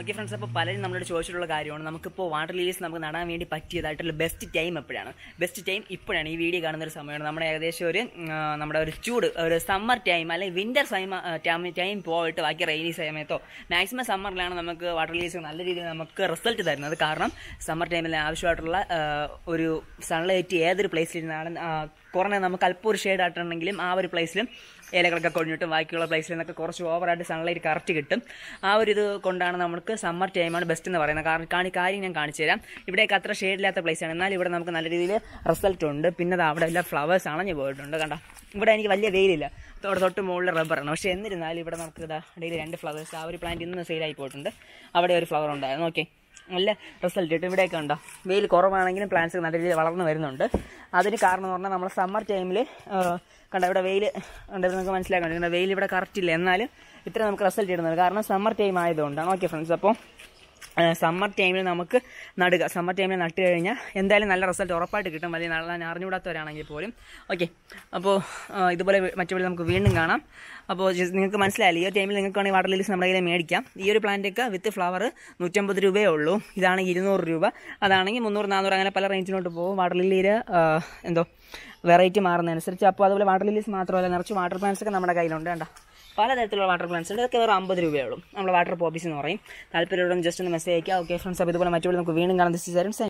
okay friends അപ്പോൾ പലരും നമ്മളോട് ചോദിച്ചിട്ടുള്ള കാര്യമാണ് നമുക്കിപ്പോൾ വാട്ടർ ലീവ്സ് നമുക്ക് നടാൻ വേണ്ടി പറ്റിയതായിട്ടുള്ള ബെസ്റ്റ് ടൈം എപ്പോഴാണ് ബെസ്റ്റ് ടൈം ഇപ്പോഴാണ് ഈ വീഡിയോ കാണുന്ന ഒരു സമയമാണ് നമ്മുടെ ഏകദേശം ഒരു നമ്മുടെ ഒരു ചൂട് ഒരു സമ്മർ ടൈം അല്ലെങ്കിൽ വിൻ്റർ ടൈം ടൈം പോയിട്ട് ബാക്കി റെയിനി സമയത്തോ മാക്സിമം സമ്മറിലാണ് നമുക്ക് വാട്ടർ ലീവ്സ് നല്ല രീതിയിൽ നമുക്ക് റിസൾട്ട് തരുന്നത് കാരണം സമ്മർ ടൈമിൽ ആവശ്യമായിട്ടുള്ള ഒരു സൺലൈറ്റ് ഏതൊരു പ്ലേസിലിരുന്നാലും കുറഞ്ഞ നമുക്ക് അല്പം ഒരു ഷെയ്ഡ് ആയിട്ടുണ്ടെങ്കിലും ആ ഒരു പ്ലേസിലും ഇലകളൊക്കെ കൊഴിഞ്ഞിട്ടും ബാക്കിയുള്ള പ്ലേസിൽ നിന്നൊക്കെ കുറച്ച് ഓവറായിട്ട് സൺലൈറ്റ് കറക്റ്റ് കിട്ടും ആ ഒരു ഇത് കൊണ്ടാണ് നമ്മൾ നമുക്ക് സമ്മർ ടൈമാണ് ബെസ്റ്റ് എന്ന് പറയുന്നത് കാരണം കാണി കാര്യം ഞാൻ കാണിച്ചു തരാം ഇവിടെയൊക്കെ അത്ര ഷെയ്ഡില്ലാത്ത ആണ് എന്നാൽ ഇവിടെ നമുക്ക് നല്ല രീതിയിൽ റിസൾട്ട് ഉണ്ട് പിന്നെ അവിടെ എല്ലാ ഫ്ലവേഴ്സ് അണഞ്ഞു പോയിട്ടുണ്ട് കണ്ടോ ഇവിടെ എനിക്ക് വലിയ വെയിലില്ല അവിടെ തൊട്ട് മുകളിൽ റബ്ബറാണ് പക്ഷേ എന്നിരുന്നാലും ഇവിടെ നമുക്ക് ഇതാ ഡെയിലി രണ്ട് ഫ്ലവേഴ്സ് ആ ഒരു പ്ലാന്റ് ഇന്ന് ആയി പോയിട്ടുണ്ട് അവിടെ ഒരു ഫ്ലവർ ഉണ്ടായിരുന്നു ഓക്കെ നല്ല റിസൾട്ട് കിട്ടും ഇവിടെയൊക്കെ ഉണ്ടോ വെയിൽ കുറവാണെങ്കിലും പ്ലാന്റ്സ് നല്ല രീതിയിൽ വളർന്നു വരുന്നുണ്ട് അതിന് കാരണം എന്ന് പറഞ്ഞാൽ നമ്മൾ സമ്മർ ടൈമിൽ കണ്ട ഇവിടെ വെയിൽ ഉണ്ട് നമുക്ക് മനസ്സിലാക്കാൻ വെയിൽ ഇവിടെ കറക്റ്റ് ഇല്ല എന്നാലും ഇത്ര നമുക്ക് റിസൾട്ട് ഇടുന്നത് കാരണം സമ്മർ ടൈം ആയതുകൊണ്ടാണ് ഓക്കെ ഫ്രണ്ട്സ് അപ്പോൾ സമ്മർ ടൈമിൽ നമുക്ക് നടുക സമ്മർ ടൈമിൽ നട്ടു കഴിഞ്ഞാൽ എന്തായാലും നല്ല റിസൾട്ട് ഉറപ്പായിട്ട് കിട്ടും വലിയ നല്ല അറിഞ്ഞുകൂടാത്തവരാണെങ്കിൽ പോലും ഓക്കെ അപ്പോൾ ഇതുപോലെ മറ്റു നമുക്ക് വീണ്ടും കാണാം അപ്പോൾ നിങ്ങൾക്ക് മനസ്സിലായില്ല ഈ ഒരു ടൈമിൽ നിങ്ങൾക്ക് വേണമെങ്കിൽ വാട്ടർ ലില്ലിസ് നമ്മുടെ കയ്യിൽ മേടിക്കാം ഈ ഒരു പ്ലാന്റൊക്കെ വിത്ത് ഫ്ലവർ നൂറ്റമ്പത് രൂപയേ ഉള്ളൂ ഇതാണെങ്കിൽ ഇരുന്നൂറ് രൂപ അതാണെങ്കിൽ മുന്നൂറ് നാനൂറ് അങ്ങനെ പല റേഞ്ചിലോട്ട് പോകും വാട്ടർ ലില്ലിയിൽ എന്തോ വെറൈറ്റി മാറുന്നതനുസരിച്ച് അപ്പോൾ അതുപോലെ വാട്ടർ ലില്ലീസ് മാത്രമല്ല നിറച്ച് വാട്ടർ പ്ലാന്റ്സ് ഒക്കെ നമ്മുടെ കയ്യിലുണ്ട് കേട്ടോ പലതരത്തിലുള്ള വാട്ടർ പ്ലാന്റ്സ് ഉണ്ട് അതൊക്കെ വെറും അമ്പത് രൂപയുള്ളൂ നമ്മൾ വാട്ടർ പോപ്പീസ് എന്ന് പറയും താല്പര്യമുള്ള ജസ്റ്റ് ഒന്ന് മെസ്സേജ് അയക്കുക ഓക്കെ ഫ്രണ്ട്സ് അപ്പോൾ ഇതുപോലെ മറ്റുപോലെ നമുക്ക് വീണ്ടും കാണാൻ ദിസ്